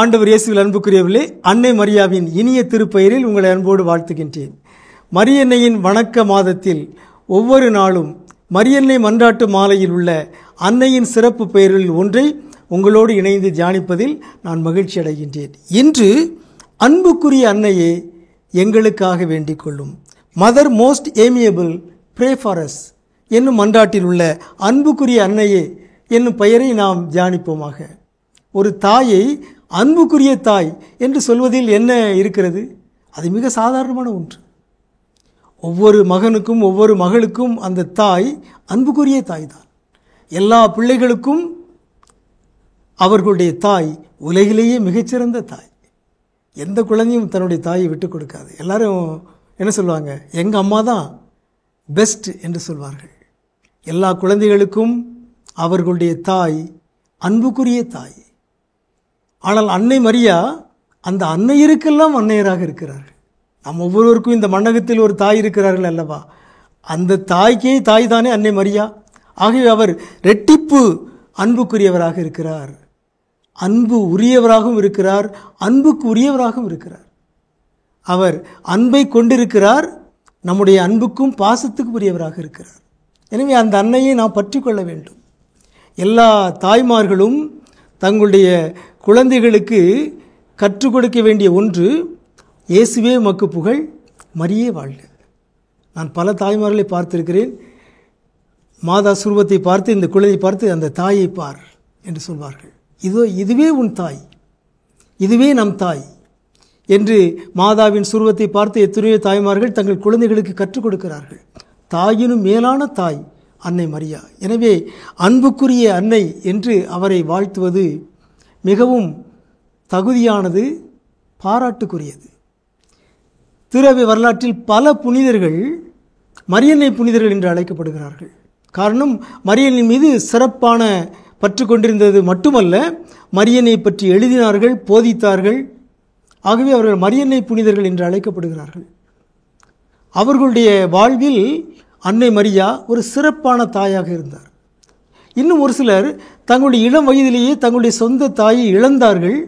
ஆண்டவர் இயேசுவில் அன்புக்குரியவில்லை அன்னை மரியாவின் இனிய திருப்பெயரில் உங்களை அன்போடு வாழ்த்துகின்றேன் மரியன்னையின் வணக்க மாதத்தில் ஒவ்வொரு நாளும் மரியன்னை மன்றாட்டு மாலையில் உள்ள அன்னையின் சிறப்பு பெயர்களில் ஒன்றை உங்களோடு இணைந்து தியானிப்பதில் நான் மகிழ்ச்சி அடைகின்றேன் இன்று அன்புக்குரிய அன்னையே எங்களுக்காக வேண்டிக் கொள்ளும் mother most amiable pray for us என்னும் மன்றாட்டில் உள்ள அன்புக்குரிய அன்னையே என்னும் பெயரை நாம் தியானிப்போமாக ஒரு தாயை அன்புக்குரிய தாய் என்று சொல்வதில் என்ன இருக்கிறது அது மிக சாதாரணமான ஒன்று ஒவ்வொரு மகனுக்கும் ஒவ்வொரு மகளுக்கும் அந்த தாய் அன்புக்குரிய தாய் தான் எல்லா பிள்ளைகளுக்கும் அவர்களுடைய தாய் உலகிலேயே மிகச்சிறந்த தாய் எந்த குழந்தையும் தன்னுடைய தாயை விட்டு கொடுக்காது எல்லாரும் என்ன சொல்லுவாங்க எங்கள் அம்மா தான் பெஸ்ட் என்று சொல்வார்கள் எல்லா குழந்தைகளுக்கும் அவர்களுடைய தாய் அன்புக்குரிய தாய் ஆனால் அன்னை மரியா அந்த அன்னையருக்கெல்லாம் அன்னையராக இருக்கிறார்கள் நம் ஒவ்வொருவருக்கும் இந்த மன்னகத்தில் ஒரு தாய் இருக்கிறார்கள் அல்லவா அந்த தாய்க்கே தாய் தானே அன்னை மரியா ஆகவே அவர் ரெட்டிப்பு அன்புக்குரியவராக இருக்கிறார் அன்பு உரியவராகவும் இருக்கிறார் அன்புக்கு உரியவராகவும் இருக்கிறார் அவர் அன்பை கொண்டிருக்கிறார் நம்முடைய அன்புக்கும் பாசத்துக்கு உரியவராக இருக்கிறார் எனவே அந்த அன்னையை நாம் பற்றி கொள்ள வேண்டும் எல்லா தாய்மார்களும் தங்களுடைய குழந்தைகளுக்கு கற்றுக் கொடுக்க வேண்டிய ஒன்று இயேசுவே மக்கு புகழ் மரியே வாழ்க நான் பல தாய்மார்களை பார்த்திருக்கிறேன் மாதா சுருவத்தை பார்த்து இந்த குழந்தை பார்த்து அந்த தாயை பார் என்று சொல்வார்கள் இதோ இதுவே உன் தாய் இதுவே நம் தாய் என்று மாதாவின் சுருவத்தை பார்த்து எத்தனையோ தாய்மார்கள் தங்கள் குழந்தைகளுக்கு கற்றுக் கொடுக்கிறார்கள் தாயினும் மேலான தாய் அன்னை மரியா எனவே அன்புக்குரிய அன்னை என்று அவரை வாழ்த்துவது மிகவும் தகுதியானது பாராட்டுக்குரியது திருவி வரலாற்றில் பல புனிதர்கள் மரியன்னை புனிதர்கள் என்று அழைக்கப்படுகிறார்கள் காரணம் மரியனின் மீது சிறப்பான பற்று கொண்டிருந்தது மட்டுமல்ல மரியனை பற்றி எழுதினார்கள் போதித்தார்கள் ஆகவே அவர்கள் மரியன்னை புனிதர்கள் என்று அழைக்கப்படுகிறார்கள் அவர்களுடைய வாழ்வில் அன்னை மரியா ஒரு சிறப்பான தாயாக இருந்தார் இன்னும் ஒரு சிலர் தங்களுடைய இளம் வயதிலேயே தங்களுடைய சொந்த தாயை இழந்தார்கள்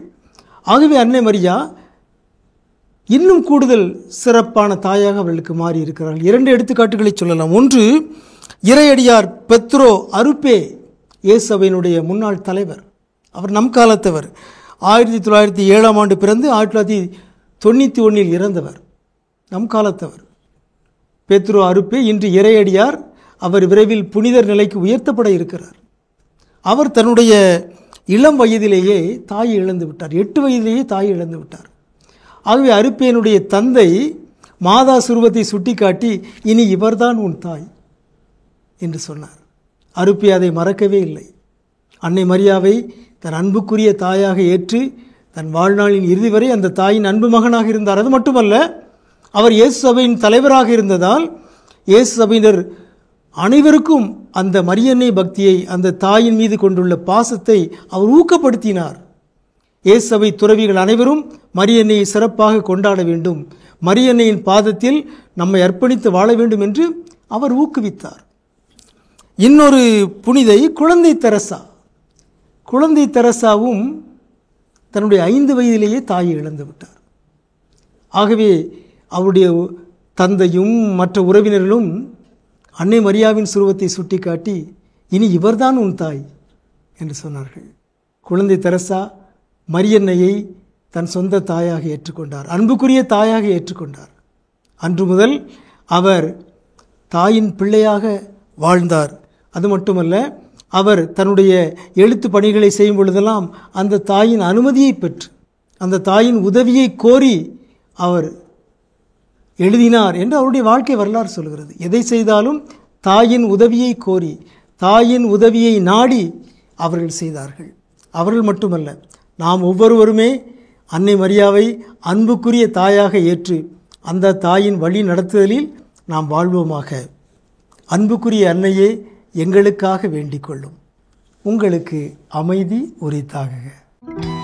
ஆகவே அன்னை மரியா இன்னும் கூடுதல் சிறப்பான தாயாக அவர்களுக்கு மாறி இருக்கிறார்கள் இரண்டு எடுத்துக்காட்டுகளை சொல்லலாம் ஒன்று இறையடியார் பெத்ரோ அருப்பே இயேசுவினுடைய முன்னாள் தலைவர் அவர் நம் காலத்தவர் ஆயிரத்தி தொள்ளாயிரத்தி ஏழாம் ஆண்டு பிறந்து ஆயிரத்தி தொள்ளாயிரத்தி தொண்ணூற்றி ஒன்றில் இறந்தவர் நம் காலத்தவர் பேத்ரு அறுப்பே இன்று இறையடியார் அவர் விரைவில் புனிதர் நிலைக்கு உயர்த்தப்பட இருக்கிறார் அவர் தன்னுடைய இளம் வயதிலேயே தாயை இழந்து விட்டார் எட்டு வயதிலேயே தாயை இழந்து விட்டார் ஆகவே அருப்பேனுடைய தந்தை மாதா சுருவத்தை சுட்டிக்காட்டி இனி இவர்தான் உன் தாய் என்று சொன்னார் அருப்பே அதை மறக்கவே இல்லை அன்னை மரியாவை தன் அன்புக்குரிய தாயாக ஏற்று தன் வாழ்நாளின் இறுதி வரை அந்த தாயின் அன்பு மகனாக இருந்தார் அது மட்டுமல்ல அவர் இயேசு சபையின் தலைவராக இருந்ததால் இயேசு சபையினர் அனைவருக்கும் அந்த மரியன்னை பக்தியை அந்த தாயின் மீது கொண்டுள்ள பாசத்தை அவர் ஊக்கப்படுத்தினார் இயேசு சபை துறவிகள் அனைவரும் மரியன்னையை சிறப்பாக கொண்டாட வேண்டும் மரியன்னையின் பாதத்தில் நம்மை அர்ப்பணித்து வாழ வேண்டும் என்று அவர் ஊக்குவித்தார் இன்னொரு புனிதை குழந்தை தெரசா குழந்தை தெரசாவும் தன்னுடைய ஐந்து வயதிலேயே தாயை இழந்து விட்டார் ஆகவே அவருடைய தந்தையும் மற்ற உறவினர்களும் அன்னை மரியாவின் சுருவத்தை சுட்டிக்காட்டி இனி இவர்தான் உன் தாய் என்று சொன்னார்கள் குழந்தை தெரசா மரியன்னையை தன் சொந்த தாயாக ஏற்றுக்கொண்டார் அன்புக்குரிய தாயாக ஏற்றுக்கொண்டார் அன்று முதல் அவர் தாயின் பிள்ளையாக வாழ்ந்தார் அது மட்டுமல்ல அவர் தன்னுடைய எழுத்து பணிகளை செய்யும் பொழுதெல்லாம் அந்த தாயின் அனுமதியை பெற்று அந்த தாயின் உதவியை கோரி அவர் எழுதினார் என்று அவருடைய வாழ்க்கை வரலாறு சொல்கிறது எதை செய்தாலும் தாயின் உதவியை கோரி தாயின் உதவியை நாடி அவர்கள் செய்தார்கள் அவர்கள் மட்டுமல்ல நாம் ஒவ்வொருவருமே அன்னை மரியாவை அன்புக்குரிய தாயாக ஏற்று அந்த தாயின் வழி நடத்துதலில் நாம் வாழ்வோமாக அன்புக்குரிய அன்னையே எங்களுக்காக வேண்டிக் கொள்ளும் உங்களுக்கு அமைதி உரித்தாக